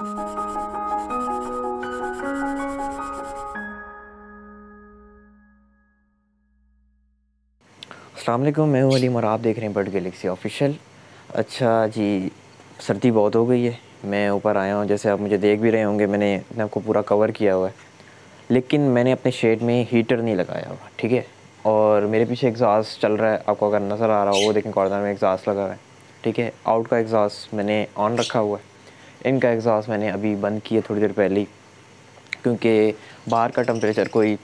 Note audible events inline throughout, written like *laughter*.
अल्लाम मैं हूँ अलीम और आप देख रहे हैं बर्ड गैलेक्सी ऑफिशियल अच्छा जी सर्दी बहुत हो गई है मैं ऊपर आया हूँ जैसे आप मुझे देख भी रहे होंगे मैंने अपने आपको पूरा कवर किया हुआ है लेकिन मैंने अपने शेड में हीटर नहीं लगाया हुआ ठीक है और मेरे पीछे एग्ज़ास्ट चल रहा है आपको अगर नज़र आ रहा हो वो देखें कॉर्नर में एग्ज़ास्ट लगा हुआ है ठीक है आउट का एग्जॉस मैंने ऑन रखा हुआ है इनका एग्ज़ॉस मैंने अभी बंद किया थोड़ी देर पहले क्योंकि बाहर का टम्परेचर कोई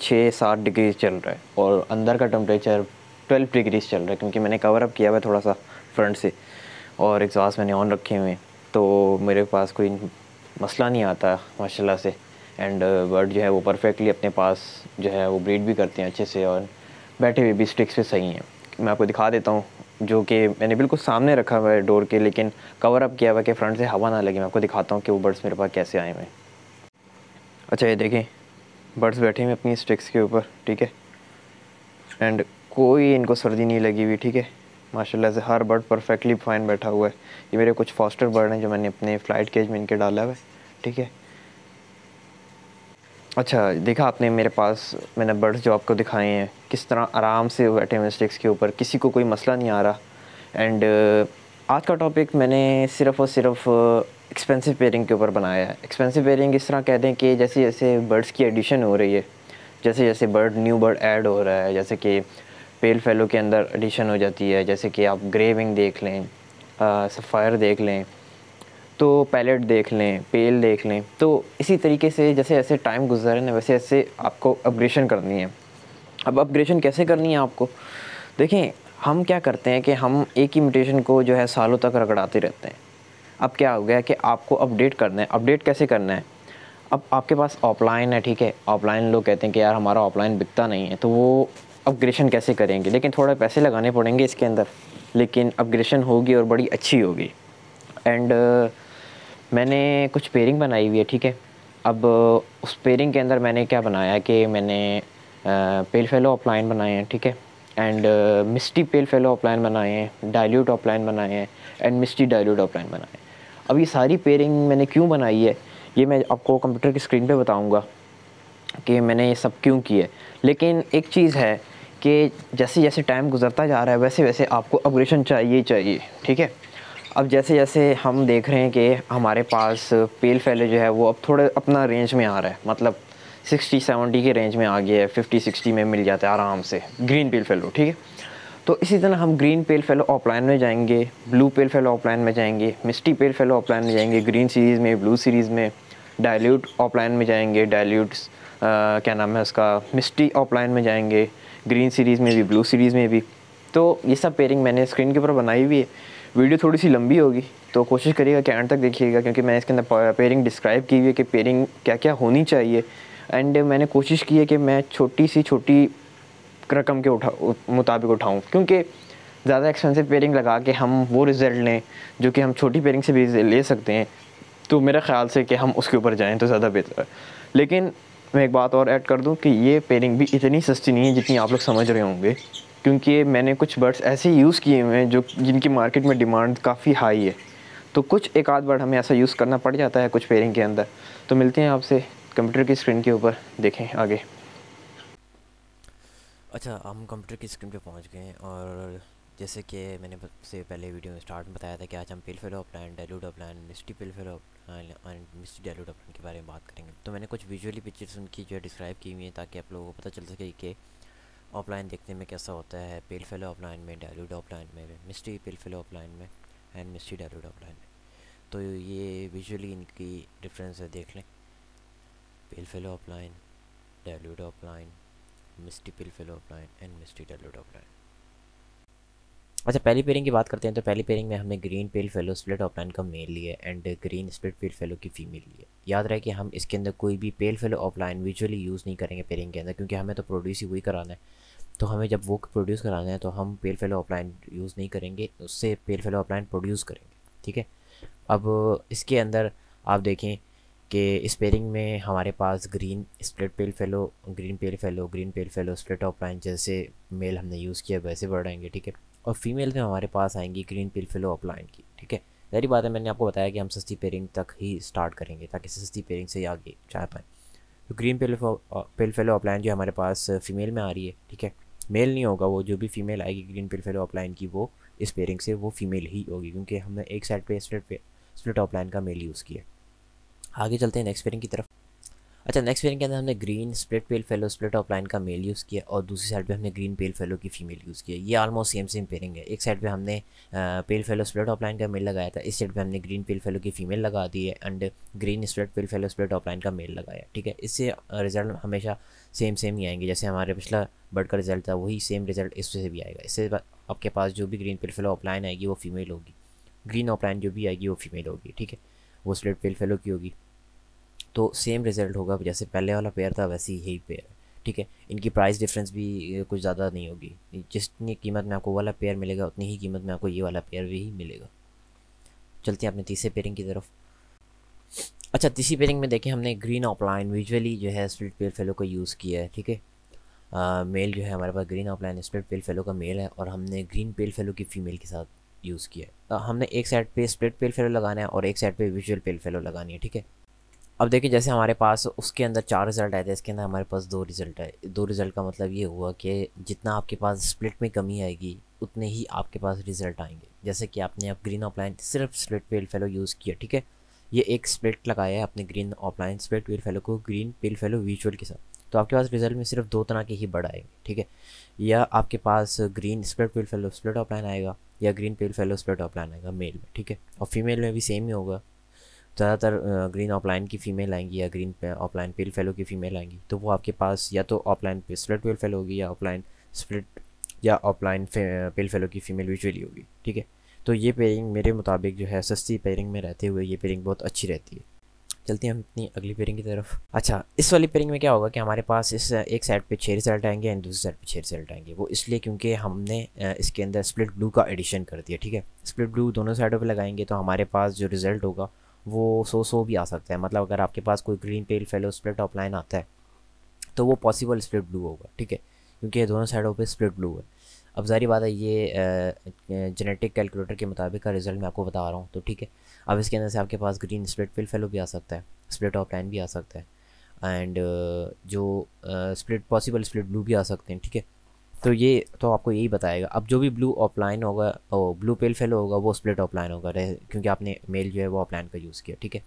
छः सात डिग्री चल रहा है और अंदर का टम्परेचर ट्वेल्व डिग्रीज चल रहा है क्योंकि मैंने कवर अप किया हुआ है थोड़ा सा फ्रंट से और एग्ज़ॉस मैंने ऑन रखे हुए हैं तो मेरे पास कोई मसला नहीं आता माशाल्लाह से एंड बर्ड uh, जो है वो परफेक्टली अपने पास जो है वो ब्रीड भी करते हैं अच्छे से और बैठे हुए भी स्टिक्स पे सही हैं मैं आपको दिखा देता हूँ जो कि मैंने बिल्कुल सामने रखा हुआ है डोर के लेकिन कवर अप किया हुआ कि फ्रंट से हवा ना लगे मैं आपको दिखाता हूँ कि वो बर्ड्स मेरे पास कैसे आए हुए हैं अच्छा ये देखें बर्ड्स बैठे हुए अपनी स्टिक्स के ऊपर ठीक है एंड कोई इनको सर्दी नहीं लगी हुई ठीक है माशाल्लाह से हर बर्ड परफेक्टली फाइन बैठा हुआ है ये मेरे कुछ फॉस्टर बर्ड हैं जो मैंने अपने फ़्लाइट केज में इनके डाला हुआ है ठीक है अच्छा देखा आपने मेरे पास मैंने बर्ड्स जो आपको दिखाए हैं किस तरह आराम से बैठे हुए स्टिक्स के ऊपर किसी को कोई मसला नहीं आ रहा एंड आज का टॉपिक मैंने सिर्फ़ और सिर्फ एक्सपेंसिव पेयरिंग के ऊपर बनाया है एक्सपेंसिव पेयरिंग इस तरह कह दें कि जैसे जैसे बर्ड्स की एडिशन हो रही है जैसे जैसे बर्ड न्यू बर्ड ऐड हो रहा है जैसे कि पेल फेलो के अंदर एडिशन हो जाती है जैसे कि आप ग्रेविंग देख लें सफ़ायर देख लें तो पैलेट देख लें पेल देख लें तो इसी तरीके से जैसे जैसे टाइम गुजर है वैसे वैसे आपको अपग्रेशन करनी है अब अपग्रेशन कैसे करनी है आपको देखें हम क्या करते हैं कि हम एक ही म्यूटेशन को जो है सालों तक रगड़ाते रहते हैं अब क्या हो गया कि आपको अपडेट करना है अपडेट कैसे करना है अब आपके पास ऑफलाइन है ठीक है ऑफलाइन लोग कहते हैं कि यार हमारा ऑफलाइन बिकता नहीं है तो वो अपग्रेशन कैसे करेंगे लेकिन थोड़े पैसे लगाने पड़ेंगे इसके अंदर लेकिन अपग्रेशन होगी और बड़ी अच्छी होगी एंड uh, मैंने कुछ पेयरिंग बनाई हुई है ठीक है अब उस पेयरिंग के अंदर मैंने क्या बनाया कि मैंने पेल फेलो ऑपलाइन बनाए हैं ठीक है एंड मिस्टी पेल फेलो ऑपलाइन बनाए हैं डायल्यूट ऑपलाइन बनाए हैं एंड मिस्टी डायल्यूट ऑपलाइन बनाए हैं अब ये सारी पेयरिंग मैंने क्यों बनाई है ये मैं आपको कंप्यूटर की स्क्रीन पे बताऊंगा कि मैंने ये सब क्यों की है लेकिन एक चीज़ है कि जैसे जैसे टाइम गुजरता जा रहा है वैसे वैसे आपको अपग्रेशन चाहिए चाहिए ठीक है अब जैसे जैसे हम देख रहे हैं कि हमारे पास पेल फैले जो है वो अब थोड़े अपना रेंज में आ रहा है मतलब 60 70 के रेंज में आ गया है 50 60 में मिल जाता है आराम से ग्रीन पेल फैलो ठीक है तो इसी तरह हम ग्रीन पेल फैलो ऑफलाइन में जाएंगे ब्लू पेल फैलो ऑफलाइन में जाएंगे मिस्टी पेल फैलो ऑफलाइन में जाएंगे ग्रीन सीरीज़ में ब्लू सीरीज़ में डायल्यूट ऑफलाइन में जाएंगे डायल्यूट क्या नाम है उसका मिस्टी ऑफलाइन में जाएंगे ग्रीन सीरीज़ में भी ब्लू सीरीज़ में भी तो ये सब पेयरिंग मैंने स्क्रीन के ऊपर बनाई हुई है वीडियो थोड़ी सी लंबी होगी तो कोशिश करिएगा कि एंड तक देखिएगा क्योंकि मैंने इसके अंदर पेयरिंग डिस्क्राइब की हुई है कि पेयरिंग क्या क्या होनी चाहिए एंड मैंने कोशिश की है कि मैं छोटी सी छोटी रकम के उठा मुताबिक उठाऊँ क्योंकि ज़्यादा एक्सपेंसिव पेयरिंग लगा के हम वो रिज़ल्ट लें जो कि हम छोटी पेयरिंग से भी ले सकते हैं तो मेरे ख्याल से कि हम उसके ऊपर जाएँ तो ज़्यादा बेहतर है लेकिन मैं एक बात और ऐड कर दूँ कि ये पेयरिंग भी इतनी सस्ती नहीं है जितनी आप लोग समझ रहे होंगे क्योंकि मैंने कुछ बर्ड्स ऐसे यूज़ किए हुए हैं जो जिनकी मार्केट में डिमांड काफ़ी हाई है तो कुछ एक आध बर्ड हमें ऐसा यूज़ करना पड़ जाता है कुछ पेयरिंग के अंदर तो मिलते हैं आपसे कंप्यूटर की स्क्रीन के ऊपर देखें आगे अच्छा हम कंप्यूटर की स्क्रीन पे पहुंच गए हैं और जैसे कि मैंने से पहले वीडियो में स्टार्ट में बताया था कि आज हम pale fallow opaline and dilute opaline and misty pale fallow opaline and misty dilute opaline के बारे में बात करेंगे तो मैंने कुछ विजुअली पिक्चर्स उनकी जो है डिस्क्राइब की हुई हैं ताकि आप लोगों को पता चल सके कि ऑफलाइन देखने में कैसा होता है पेल फेलो ऑफलाइन में डायलूड ऑफलाइन में मिस्ट्री पेल फेलो ऑफलाइन में एंड मिस्ट्री डायलूड ऑफलाइन में तो ये विजुअली इनकी डिफरेंस है देख लें pale fallow opaline dilute opaline misty pale fallow opaline and misty dilute opaline अच्छा पहली पेयरिंग की बात करते हैं तो पहली पेयरिंग में हमने green pale fallow split opaline का मेल लिए and green split pale fallow की फीमेल लिए याद रहे कि हम इसके अंदर कोई भी pale fallow opaline visually use नहीं करेंगे पेयरिंग के अंदर क्योंकि हमें तो प्रोड्यूस ही वही कराना है तो हमें जब वो प्रोड्यूस कराना है तो हम पेल फेलो ऑफलाइन यूज़ नहीं करेंगे उससे पेल फेलो ऑफलाइन प्रोड्यूस करेंगे ठीक है अब इसके अंदर आप देखें कि इस पेयरिंग में हमारे पास green split pale fallow green pale fallow green pale fallow split opaline जैसे मेल हमने यूज़ किया वैसे बढ़ाएंगे ठीक है और फीमेल में हमारे पास आएंगी ग्रीन पिल फिलो अपलाइन की ठीक है जहरी बात है मैंने आपको बताया कि हम सस्ती पेयरिंग तक ही स्टार्ट करेंगे ताकि सस्ती पेयरिंग से आगे जा पाएँ तो green pale pale fallow opaline जो हमारे पास फीमेल में आ रही है ठीक है मेल नहीं होगा वो जो भी फीमेल आएगी ग्रीन पिल फिलो अपलाइन की वो इस पेयरिंग से वो फीमेल ही होगी क्योंकि हमने एक साइड पर स्प्लिट पे स्प्लिट ऑपलाइन का मेल यूज़ किया आगे चलते हैं नेक्स्ट पेयरिंग की तरफ अच्छा नेक्स्ट वेरियंट के अंदर हमने green split pale fallow split line का मेल यूज़ किया और दूसरी साइड पे हमने ग्रीन पेल फेलो की फीमेल यूज़ किया ये ऑलमोस्ट सेम सेम पेयरिंग है एक साइड पे हमने पेल फेलो स्प्लिट ऑफलाइन का मेल लगाया था इस साइड पे हमने ग्रीन पेल फेलो की फीमेल लगा दी है and green split pale fallow split opaline का मेल लगाया ठीक है इससे रिजल्ट हमेशा सेम सेम ही आएंगे जैसे हमारे पिछला बर्ड का रिजल्ट था वही सेम रिजल्ट इससे भी आएगा इससे आपके पास जो भी ग्रीन पेल फेलो ऑफलाइन आएगी वो फीमेल होगी ग्रीन लाइन जो भी आएगी वो फीमेल होगी ठीक है वो स्प्लिट पेल फेलो की होगी तो सेम रिज़ल्ट होगा जैसे पहले वाला पेयर था वैसे यही पेयर ठीक है इनकी प्राइस डिफरेंस भी कुछ ज़्यादा नहीं होगी जितनी कीमत में आपको वाला पेयर मिलेगा उतनी ही कीमत में आपको ये वाला पेयर भी मिलेगा चलते हैं अपने तीसरे पेयरिंग की तरफ अच्छा तीसरी पेयरिंग में देखें हमने ग्रीन ऑफलाइन यूजली जो है स्प्लिट पेयर फेलो का यूज़ किया है ठीक है मेल जो है हमारे पास green opaline split pale fallow का मेल है और हमने ग्रीन पेल फेलो की फ़ीमेल के साथ यूज़ किया है हमने एक साइड पर स्प्लिट पेल फेलो लगाना है और एक साइड पर विजुअल पेल फेलो लगानी है ठीक है अब देखिए जैसे हमारे पास उसके अंदर चार रिज़ल्ट आए थे इसके अंदर हमारे पास दो रिज़ल्ट आए दो रिज़ल्ट का मतलब ये हुआ कि जितना आपके पास स्प्लिट में कमी आएगी उतने ही आपके पास रिज़ल्ट आएंगे जैसे कि आपने अब ग्रीन ऑफलाइन सिर्फ स्प्लिट पेल फेलो यूज़ किया ठीक है ये एक स्प्लिट लगाया है अपने green opaline split pale fallow को ग्रीन पेल फेलो विजुअल के साथ तो आपके पास रिजल्ट में सिर्फ दो तरह के ही बढ़ आएंगे ठीक है या आपके पास green split pale fallow split offline आएगा या green pale fallow split offline आएगा मेल में ठीक है और फीमेल में भी सेम ही होगा ज़्यादातर ग्रीन ऑफलाइन की फ़ीमेल आएंगी या ग्रीन ऑफलाइन पेल फेलो की फ़ीमेल आएंगी तो वो आपके पास या तो ऑफलाइन स्प्लिट पेल फेलो होगी या ऑफलाइन स्प्लिट या ऑफलाइन पेल फेलो की फ़ीमेल विजुअली होगी ठीक है तो ये पेयरिंग मेरे मुताबिक जो है सस्ती पेयरिंग में रहते हुए ये पेयरिंग बहुत अच्छी रहती है चलते हैं हम अपनी अगली पेयरिंग की तरफ अच्छा इस वाली पेयरिंग में क्या होगा कि हमारे पास इस एक साइड पे छः रिजल्ट आएंगे एंड दूसरी साइड पे छः रिजल्ट आएंगे वो इसलिए क्योंकि हमने इसके अंदर स्प्लिट ब्लू का एडिशन कर दिया ठीक है स्प्लिट ब्लू दोनों साइडों पर लगाएंगे तो हमारे पास जो रिज़ल्ट होगा वो सो सो भी आ सकता है मतलब अगर आपके पास कोई green pale fallow split opaline आता है तो वो पॉसिबल स्प्लिट ब्लू होगा ठीक है क्योंकि ये दोनों साइडों पे स्प्लिट ब्लू है अब जारी बात है ये जेनेटिक कैलकुलेटर के मुताबिक का रिजल्ट मैं आपको बता रहा हूँ तो ठीक है अब इसके अंदर से आपके पास ग्रीन स्प्लिट पेल फेलो भी आ सकता है स्प्लिट ऑफ लाइन भी आ सकता है एंड जो स्प्लिट पॉसिबल स्प्लिट ब्लू भी आ सकते हैं ठीक है तो ये तो आपको यही बताएगा अब जो भी ब्लू ऑफलाइन होगा ओ ब्लू पेल फेलो होगा वो स्प्लिट ऑफलाइन होगा रहे क्योंकि आपने मेल जो है वो ऑफलाइन का यूज़ किया ठीक है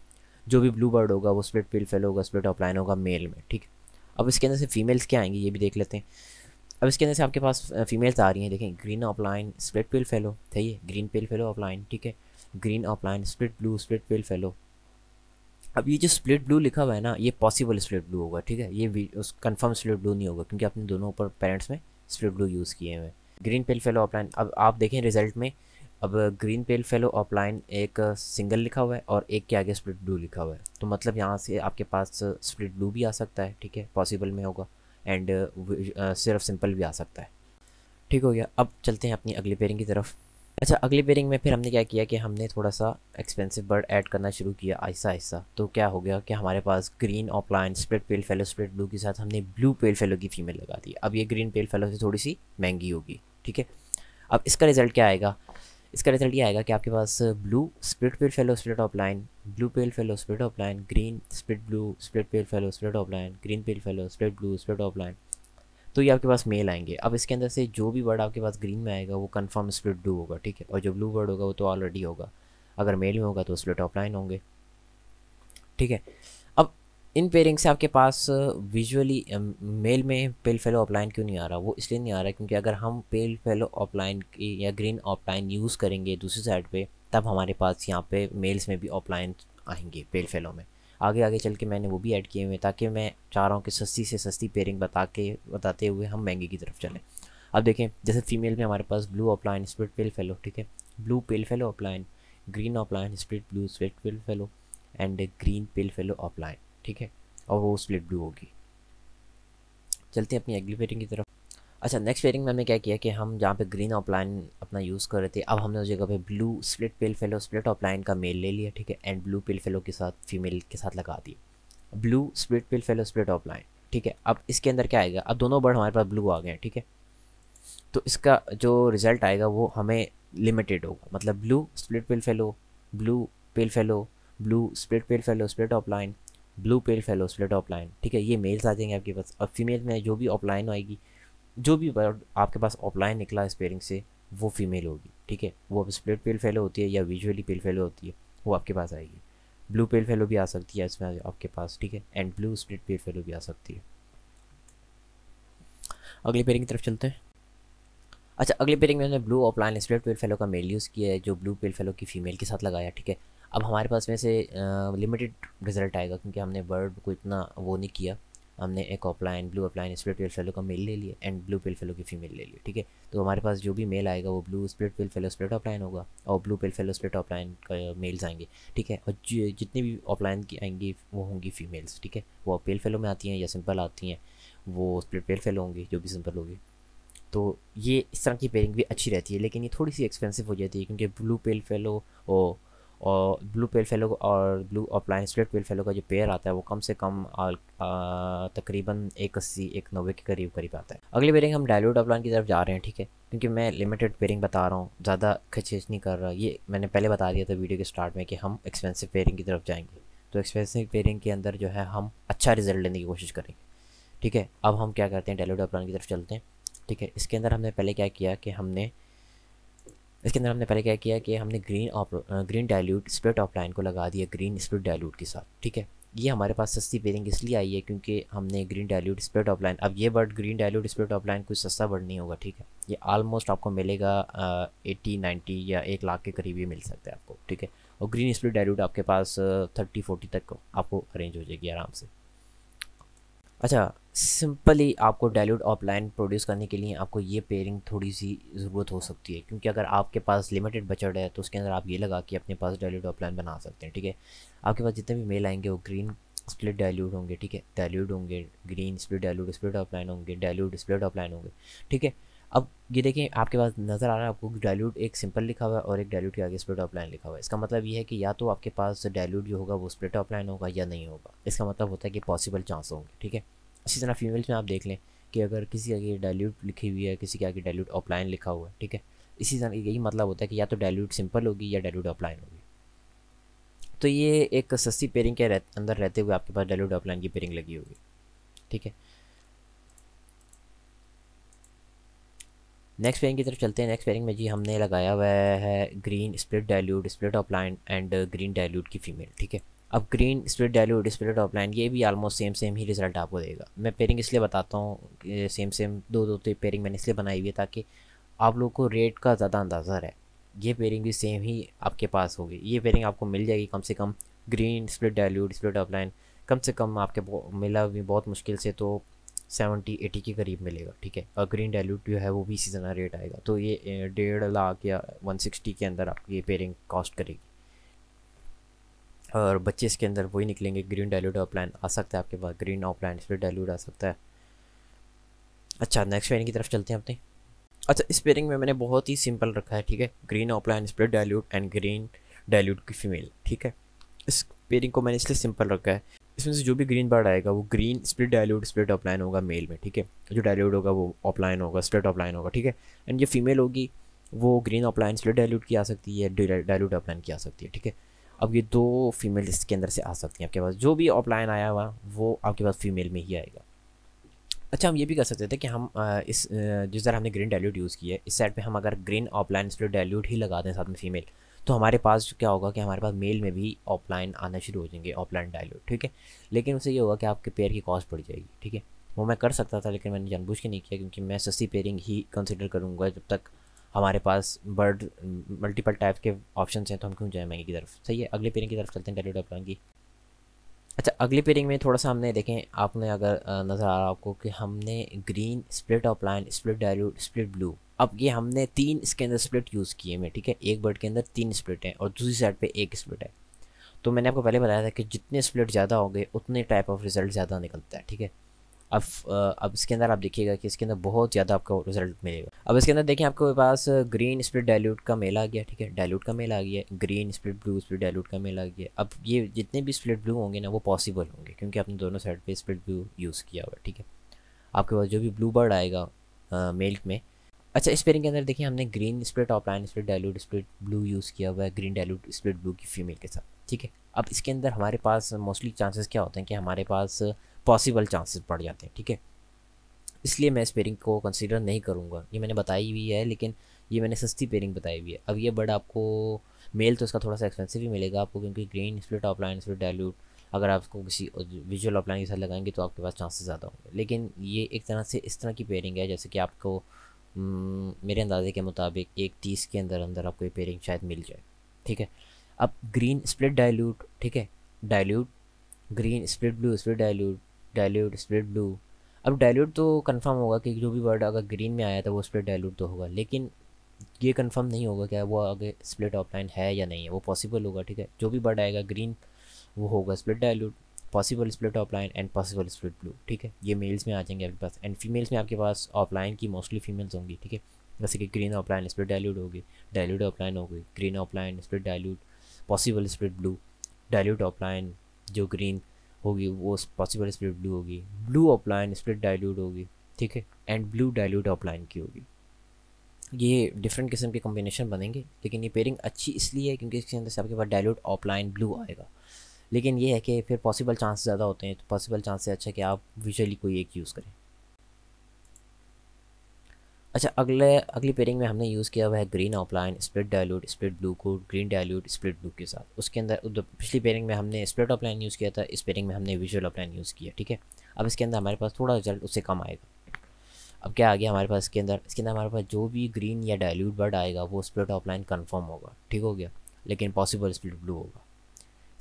जो भी ब्लू बर्ड होगा वो स्प्लिट पेल फेलो होगा स्प्लिट ऑफलाइन होगा मेल में ठीक है अब इसके अंदर से फीमेल्स क्या आएंगी ये भी देख लेते हैं अब इसके अंदर से आपके पास फीमेल्स आ रही हैं देखें green opaline split pale fallow सही है ग्रीन पेल फेलो ऑफलाइन ठीक है green opaline split blue split pale fallow अब ये जो स्प्लिट ब्लू लिखा हुआ है ना ये पॉसिबल स्प्लिट ब्लू होगा ठीक है ये उस कन्फर्म स्प्लिट ब्लू नहीं होगा क्योंकि आपने दोनों ऊपर पेरेंट्स में स्प्रिट ग्लू यूज़ किए हुए ग्रीन पेल फेलो ऑपलाइन अब आप देखें रिजल्ट में अब ग्रीन पेल फेलो ऑपलाइन एक सिंगल लिखा हुआ है और एक के आगे स्प्रिट ब्लू लिखा हुआ है तो मतलब यहाँ से आपके पास स्प्रिट ब्लू भी आ सकता है ठीक है पॉसिबल में होगा एंड uh, uh, सिर्फ सिंपल भी आ सकता है ठीक हो गया अब चलते हैं अपनी अगली पेयरिंग की तरफ अच्छा अगली पेयरिंग में फिर हमने क्या किया कि हमने थोड़ा सा एक्सपेंसिव बर्ड ऐड करना शुरू किया आहिस्ता आहिस्ता तो क्या हो गया कि हमारे पास green opaline split pale fallow split blue के साथ हमने ब्लू पेल फेलो की फीमेल लगा दी अब ये ग्रीन पेल फेलो से थोड़ी सी महंगी होगी ठीक है अब इसका रिज़ल्ट क्या आएगा इसका रिज़ल्ट ये आएगा कि आपके पास blue split pale fallow of opaline blue pale fallow opaline green split blue split pale fallow opaline green pale fallow split blue split opaline तो ये आपके पास मेल आएंगे अब इसके अंदर से जो भी वर्ड आपके पास ग्रीन में आएगा वो कन्फर्म स्प्लिट डू होगा ठीक है और जो ब्लू वर्ड होगा वो तो ऑलरेडी होगा अगर मेल में होगा तो स्प्लिट ऑफलाइन होंगे ठीक है अब इन पेयरिंग से आपके पास विजुअली uh, मेल um, में पेल फेलो ऑफलाइन क्यों नहीं आ रहा वो इसलिए नहीं आ रहा क्योंकि अगर हम पेल फेलो ऑफलाइन की या ग्रीन ऑफलाइन यूज़ करेंगे दूसरी साइड पर तब हमारे पास यहाँ पे मेल्स में भी ऑफलाइन आएंगे पेल फेलो में आगे आगे चल के मैंने वो भी ऐड किए हुए ताकि मैं चाह रहा हूँ कि सस्ती से सस्ती पेयरिंग बता के बताते हुए हम महंगे की तरफ चलें अब देखें जैसे फीमेल में हमारे पास blue opaline split pale fallow ठीक है blue pale fallow opaline green opaline split blue split pale fallow and green pale fallow opaline ठीक है और वो स्प्लिट ब्लू होगी चलते हैं अपनी अगली पेयरिंग की तरफ अच्छा नेक्स्ट पेयरिंग में हमने क्या किया कि हम जहाँ पे ग्रीन ऑपलाइन अपना यूज़ कर रहे थे अब हमने उस जगह पे blue split pale fallow split opaline का मेल ले लिया ठीक है एंड ब्लू पेल फेलो के साथ फीमेल के साथ लगा दी blue split pale fallow split opaline ठीक है अब इसके अंदर क्या आएगा अब दोनों बर्ड हमारे पास ब्लू आ गए हैं ठीक है तो इसका जो रिज़ल्ट आएगा वो हमें लिमिटेड होगा मतलब blue split pale fallow blue pale fallow blue split pale fallow split opaline blue pale fallow split opaline ठीक है ये मेल्स आ जाएंगे आपके पास और फीमेल में जो भी ऑपलाइन आएगी जो भी बर्ड आपके पास ऑफलाइन निकला स्पेयरिंग से वो फीमेल होगी ठीक है वो अब स्प्लिट पेल फेलो होती है या विजुअली पेल फेलो होती है वो आपके पास आएगी ब्लू पेल फेलो भी आ सकती है इसमें आपके पास ठीक है and blue split pale fallow भी आ सकती है अगले पेयरिंग की तरफ चलते हैं अच्छा अगले पेयरिंग में हमने blue opaline split pale fallow का मेल यूज़ किया है जो ब्लू पेल फेलो की फीमेल के साथ लगाया ठीक है अब हमारे पास में से लिमिटेड रिजल्ट आएगा क्योंकि हमने बर्ड को इतना वो नहीं किया हमने एक opaline blue opaline split pale fallow का मेल ले लिया एंड ब्लू पेल फेलो की फीमेल ले ली ठीक है तो हमारे पास जो भी मेल आएगा वो blue split pale fallow split opaline होगा और blue pale fallow split opaline का मेल्स आएंगे ठीक है और जितनी भी ऑफलाइन की आएंगी वो होंगी फीमेल्स ठीक है वो पेल फेलो में आती हैं या सिंपल आती हैं वो स्प्लिट पेल फेलो होंगी जो भी सिंपल होगी तो ये इस तरह की पेयरिंग भी अच्छी रहती है लेकिन ये थोड़ी सी एक्सपेंसिव हो जाती है क्योंकि ब्लू पेल फेलो और और ब्लू पेल फेलो और ब्लू और प्लाइंस स्लेट पेल फेलो का जो पेयर आता है वो कम से कम तकरीबन एक अस्सी एक नब्बे के करीब करीब आता है अगली पेयरिंग हम डायलोड अपलान की तरफ जा रहे हैं ठीक है क्योंकि मैं लिमिटेड पेयरिंग बता रहा हूँ ज़्यादा खचेच नहीं कर रहा ये मैंने पहले बता दिया था वीडियो के स्टार्ट में कि हम एक्सपेंसिव पेयरिंग की तरफ जाएंगे तो एक्सपेंसिव पेयरिंग के अंदर जो है हम अच्छा रिजल्ट लेने की कोशिश करेंगे ठीक है अब हम क्या करते हैं डायलोड अपलान की तरफ चलते हैं ठीक है इसके अंदर हमने पहले क्या किया कि हमने इसके अंदर हमने पहले क्या किया कि हमने ग्रीन ऑप green dilute split opaline को लगा दिया ग्रीन स्प्लिट डायल्यूट के साथ ठीक है ये हमारे पास सस्ती पेरिंग इसलिए आई है क्योंकि हमने green dilute split opaline अब ये bird green dilute split opaline कुछ सस्ता बर्ड नहीं होगा ठीक है ये ऑलमोस्ट आपको मिलेगा एट्टी नाइन्टी या एक लाख के करीब ही मिल सकता है आपको ठीक है और ग्रीन स्प्लिट डायल्यूट आपके पास थर्टी फोर्टी तक आपको अरेंज हो जाएगी आराम से अच्छा सिंपली आपको डायल्यूट ऑफलाइन प्रोड्यूस करने के लिए आपको ये पेयरिंग थोड़ी सी ज़रूरत हो सकती है क्योंकि अगर आपके पास लिमिटेड बजट है तो उसके अंदर आप ये लगा कि अपने पास डायल्यूट ऑफलाइन बना सकते हैं ठीक है आपके पास जितने भी मेल आएंगे वो ग्रीन स्प्लिट डायल्यूट होंगे ठीक है डायल्यूट होंगे green split dilute split offline होंगे डायल्यूट स्प्लिट ऑफलाइन होंगे ठीक है अब ये देखिए आपके पास नज़र आ रहा है आपको डायलूड एक सिंपल लिखा हुआ है और एक डायलूट के आगे स्प्लिट ऑफलाइन लिखा हुआ है इसका मतलब ये है कि या तो आपके पास डायलूट जो होगा वो स्प्लिट ऑफलाइन होगा या नहीं होगा इसका मतलब होता है कि पॉसिबल चांस होंगे ठीक है इसी तरह फीमेल्स में आप देख लें कि अगर किसी आगे डायल्यूट लिखी हुई है किसी के आगे डायल्यूट ऑफलाइन लिखा हुआ है ठीक है इसी तरह यही मतलब होता है कि या तो डायल्यूट सिंपल होगी या डायल्यूट ऑफलाइन होगी तो ये एक सस्ती पेयरिंग के रह, अंदर रहते हुए आपके पास डायल्यूट ऑफलाइन की पेयरिंग लगी होगी ठीक है नेक्स्ट पेयरिंग की तरफ चलते हैं नेक्स्ट पेयरिंग में जी हमने लगाया हुआ है green split dilute split opaline and green dilute की फीमेल ठीक है अब green split dilute split opaline ये भी आलमोस्ट सेम सेम ही रिजल्ट आपको देगा मैं पेयरिंग इसलिए बताता हूँ सेम सेम दो दो तो पेयरिंग मैंने इसलिए बनाई हुई है ताकि आप लोग को रेट का ज़्यादा अंदाज़ा रहे ये पेयरिंग भी सेम ही आपके पास होगी ये पेयरिंग आपको मिल जाएगी कम से कम green split dilute split opaline कम से कम आपके मिला भी बहुत मुश्किल से तो सेवेंटी एटी के करीब मिलेगा ठीक है और ग्रीन डाइल्यूट जो है वो भी इसी रेट आएगा तो ये डेढ़ लाख या वन सिक्सटी के अंदर आपकी ये पेयरिंग कॉस्ट करेगी और बच्चे इसके अंदर वही निकलेंगे ग्रीन डायलूट प्लान आ सकता है आपके पास ग्रीन ऑफलाइन स्प्रिट डायलूड आ सकता है अच्छा नेक्स्ट पेयरिंग की तरफ चलते हैं अपने अच्छा इस पेयरिंग में मैंने बहुत ही सिंपल रखा है ठीक है green opaline split dilute and green dilute की फीमेल ठीक है इस पेयरिंग को मैंने इसलिए सिंपल रखा है इसमें से जो भी ग्रीन बर्ड आएगा वो ग्रीन स्प्लिट डायलूड स्प्लिट ऑफलाइन होगा मेल में ठीक है जो डायलूड होगा वो ऑफलाइन होगा स्प्लिट ऑफलाइन होगा ठीक है एंड जो फीमेल होगी वो ग्रीन ऑफलाइन स्प्लिट डायलूड की आ सकती है ऑफ ऑफलाइन की आ सकती है ठीक है अब ये दो फीमेल लिस्ट के अंदर से आ सकती हैं आपके पास जो भी ऑफलाइन आया हुआ वो आपके पास फीमेल में ही आएगा अच्छा हम ये भी कर सकते थे कि हम इस जिस तरह हमने ग्रीन डाइल्यूट यूज़ किया है इस साइड पे हम अगर ग्रीन ऑफलाइन स्प्लिट डाइल्यूट ही लगा दें साथ में फीमेल तो हमारे पास क्या होगा कि हमारे पास मेल में भी ऑफलाइन आना शुरू हो जाएंगे ऑफलाइन डाइल्यूट ठीक है लेकिन उससे ये होगा कि आपके पेयर की कॉस्ट बढ़ जाएगी ठीक है वो मैं कर सकता था लेकिन मैंने जानबूझ के नहीं किया क्योंकि मैं सस्ती पेयरिंग ही कंसिडर करूँगा जब तक हमारे पास बर्ड मल्टीपल टाइप के ऑप्शन हैं तो हम क्यों जाएँ महंगे की तरफ सही है अगले पेयरिंग की तरफ चलते हैं डेली डॉप की अच्छा अगली पेयरिंग में थोड़ा सा हमने देखें आपने अगर नज़र आ रहा आपको कि हमने green split opaline split dilute split blue अब ये हमने तीन इसके अंदर स्प्लिट यूज़ किए हैं ठीक है एक बर्ड के अंदर तीन स्प्लिट हैं और दूसरी साइड पे एक स्प्लिट है तो मैंने आपको पहले बताया था कि जितने स्प्लिट ज़्यादा होंगे उतने टाइप ऑफ रिज़ल्ट ज़्यादा निकलता है ठीक है अब अब इसके अंदर आप देखिएगा कि इसके अंदर बहुत ज़्यादा आपको रिजल्ट मिलेगा अब इसके अंदर देखिए आपके पास ग्रीन स्प्रिट डायल्यूट का मेल आ गया ठीक है डायल्यूट का मेल आ गया green split blue split dilute का मेल आ गया अब ये जितने भी स्प्लिट ब्लू होंगे ना वो पॉसिबल होंगे क्योंकि आपने दोनों साइड पर स्प्रिट ब्लू यूज़ किया हुआ ठीक है आपके पास जो भी ब्लू बर्ड आएगा मिल्क में अच्छा इस पेरिंग के अंदर देखिए हमने green split line split dilute split blue use किया हुआ है ग्रीन डायलूट स्प्लिट ब्लू की फीमेल के साथ ठीक है अब इसके अंदर हमारे पास मोस्टली चांसेस क्या होते हैं कि हमारे पास पॉसिबल चांसेस बढ़ जाते हैं ठीक है इसलिए मैं इस पेरिंग को कंसिडर नहीं करूँगा ये मैंने बताई हुई है लेकिन ये मैंने सस्ती पेयरिंग बताई हुई है अब ये बर्ड आपको मेल तो इसका थोड़ा सा एक्सपेंसिव ही मिलेगा आपको क्योंकि green split line split dilute अगर आप उसको किसी विजुअल ऑफलाइन के साथ लगाएंगे तो आपके पास चांसेस ज़्यादा होंगे लेकिन ये एक तरह से इस तरह की पेयरिंग है जैसे कि आपको हम्म, मेरे अंदाजे के मुताबिक एक तीस के अंदर अंदर आपको ये पेयरिंग शायद मिल जाए ठीक है अब ग्रीन स्प्लिट डाइल्यूट ठीक है dilute green split blue split dilute dilute split blue अब डाइल्यूट तो कंफर्म होगा कि जो भी वर्ड अगर ग्रीन में आया था वो स्प्लिट डाइल्यूट तो होगा लेकिन ये कंफर्म नहीं होगा क्या वो आगे स्प्लिट ऑफलाइन है या नहीं है वो पॉसिबल होगा ठीक है जो भी वर्ड आएगा ग्रीन वो होगा split dilute possible split opaline and possible split blue ठीक है ये मेल्स में आ जाएंगे आपके पास एंड फीमेल्स में आपके पास ऑफलाइन की मोस्टली फीमेल्स होंगी ठीक है जैसे कि ग्रीन ऑफलाइन स्प्लिट डायल्यूट होगी डायल्यूट ऑफलाइन हो गई green opaline split dilute possible split blue dilute opaline जो ग्रीन होगी वो पॉसिबल स्प्लिट ब्लू होगी ब्लू ऑफलाइन स्प्लिट डायल्यूट होगी ठीक है एंड ब्लू डायल्यूट ऑफलाइन की होगी ये डिफरेंट किस्म के कॉम्बिनेशन बनेंगे लेकिन ये पेयरिंग अच्छी इसलिए है क्योंकि इसके अंदर से आपके पास डायलूट ऑफलाइन ब्लू आएगा लेकिन ये है कि फिर पॉसिबल चांस ज़्यादा होते हैं तो पॉसिबल चांस से अच्छा कि आप विजुअली कोई एक यूज़ करें अच्छा अगले अगली पेयरिंग में हमने यूज़ किया हुआ है green opaline split dilute split blue को ग्रीन डायलूट स्प्लिट ब्लू के साथ उसके अंदर पिछली पेयरिंग में हमने स्प्लिट ऑफलाइन यूज़ किया था इस पेयरिंग में हमने विजुअल ऑफलाइन यूज़ किया ठीक है अब इसके अंदर हमारे पास थोड़ा रिजल्ट उससे कम आएगा अब क्या आ गया हमारे पास इसके अंदर इसके अंदर हमारे पास जो भी ग्रीन या डायलूट बर्ड आएगा वो स्प्लिट ऑफलाइन कन्फर्म होगा ठीक हो गया लेकिन पॉसिबल स्प्लिट ब्लू होगा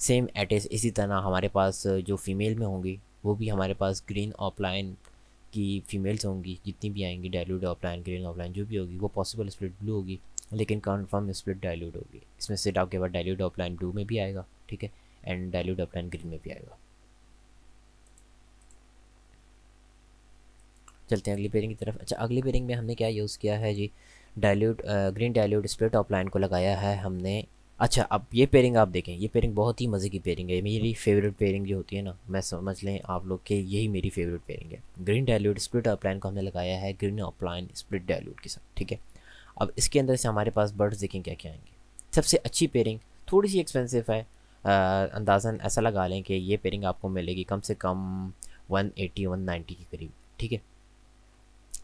सेम एटेस इसी तरह हमारे पास uh, जो फीमेल में होंगी वो भी हमारे पास ग्रीन ऑफलाइन की फीमेल्स होंगी जितनी भी आएंगी डायल्यूट ऑफलाइन ग्रीन ऑफलाइन जो भी होगी वो पॉसिबल स्प्लिट ब्लू होगी लेकिन कन्फर्म स्प्लिट डायलूड होगी इसमें से के बाद डायल्यूट ऑफलाइन ब्लू में भी आएगा ठीक है एंड डायल्यूट ऑफलाइन ग्रीन में भी आएगा चलते हैं अगली पेयरिंग की तरफ अच्छा अगली पेयरिंग में हमने क्या यूज़ किया है जी dilute green dilute split opaline को लगाया है हमने अच्छा अब ये पेयरिंग आप देखें ये पेयरिंग बहुत ही मज़े की पेयरिंग है मेरी फेवरेट पेयरिंग जो होती है ना मैं समझ लें आप लोग के यही मेरी फेवरेट पेयरिंग है ग्रीन डायल्यूट स्प्लिट अपलाइन को हमने लगाया है ग्रीन अपलाइन स्प्लिट डायल्यूट के साथ ठीक है अब इसके अंदर से हमारे पास बर्ड्स देखें क्या क्या आएंगे सबसे अच्छी पेयरिंग थोड़ी सी एक्सपेंसिव है अंदाजन ऐसा लगा लें कि ये पेयरिंग आपको मिलेगी कम से कम वन नाइन्टी के करीब ठीक है